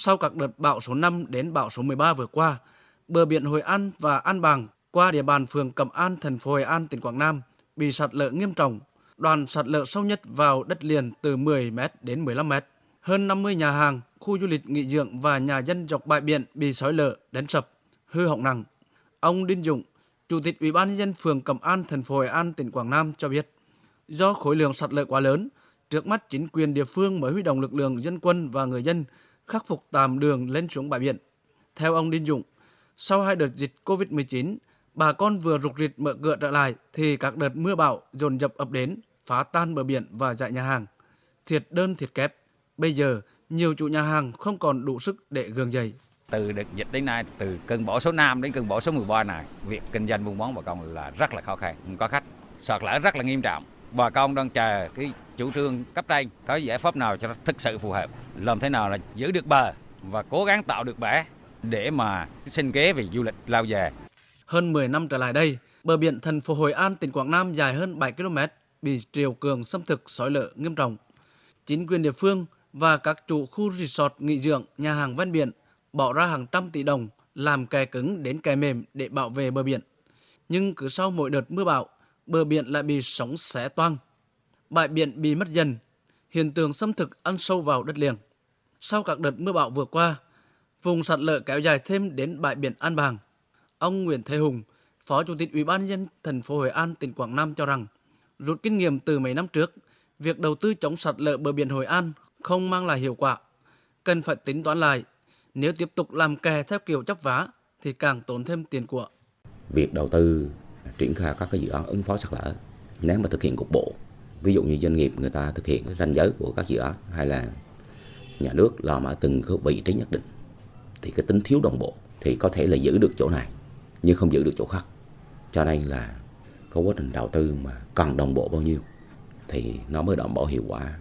sau các đợt bão số 5 đến bão số 13 vừa qua, bờ biển Hội An và An Bàng qua địa bàn phường Cẩm An, thành phố Hội An, tỉnh Quảng Nam bị sạt lở nghiêm trọng. Đoàn sạt lở sâu nhất vào đất liền từ 10 m đến 15 m. Hơn 50 nhà hàng, khu du lịch nghỉ dưỡng và nhà dân dọc bãi biển bị sói lở, đến sập, hư hỏng nặng. Ông Đinh Dũng, Chủ tịch Ủy ban nhân dân phường Cẩm An, thành phố Hội An, tỉnh Quảng Nam cho biết, do khối lượng sạt lở quá lớn, trước mắt chính quyền địa phương mới huy động lực lượng dân quân và người dân khắc phục tạm đường lên xuống bãi biển. Theo ông Đinh Dũng, sau hai đợt dịch COVID-19, bà con vừa rục rịch mở cửa trở lại thì các đợt mưa bão dồn dập ập đến, phá tan bờ biển và dại nhà hàng. Thiệt đơn thiệt kép. Bây giờ, nhiều chủ nhà hàng không còn đủ sức để gương dậy. Từ đợt dịch đến nay, từ cơn bão số 5 đến cơn bão số 13 này, việc kinh doanh buôn bán bà con là rất là khó khăn, không có khách. Sạt lở rất là nghiêm trọng, bà con đang chờ cái chủ trương cấp trên có giải pháp nào cho nó thực sự phù hợp làm thế nào là giữ được bờ và cố gắng tạo được bể để mà sinh kế về du lịch lao dài hơn 10 năm trở lại đây bờ biển thành phố Hội An tỉnh Quảng Nam dài hơn 7 km bị triều cường xâm thực sói lở nghiêm trọng chính quyền địa phương và các chủ khu resort nghỉ dưỡng nhà hàng ven biển bỏ ra hàng trăm tỷ đồng làm kè cứng đến kè mềm để bảo vệ bờ biển nhưng cứ sau mỗi đợt mưa bão bờ biển lại bị sóng xé toang, bãi biển bị mất dần, hiện tượng xâm thực ăn sâu vào đất liền. Sau các đợt mưa bão vừa qua, vùng sạt lở kéo dài thêm đến bãi biển An Bàng. Ông Nguyễn Thế Hùng, Phó Chủ tịch Ủy ban nhân dân thành phố Hội An, tỉnh Quảng Nam cho rằng, rút kinh nghiệm từ mấy năm trước, việc đầu tư chống sạt lở bờ biển Hội An không mang lại hiệu quả, cần phải tính toán lại. Nếu tiếp tục làm kè theo kiểu chấp vá thì càng tốn thêm tiền của. Việc đầu tư triển khai các cái dự án ứng phó sạt lở nếu mà thực hiện cục bộ ví dụ như doanh nghiệp người ta thực hiện ranh giới của các dự án hay là nhà nước làm ở từng cái vị trí nhất định thì cái tính thiếu đồng bộ thì có thể là giữ được chỗ này nhưng không giữ được chỗ khác cho nên là có quá trình đầu tư mà cần đồng bộ bao nhiêu thì nó mới đảm bảo hiệu quả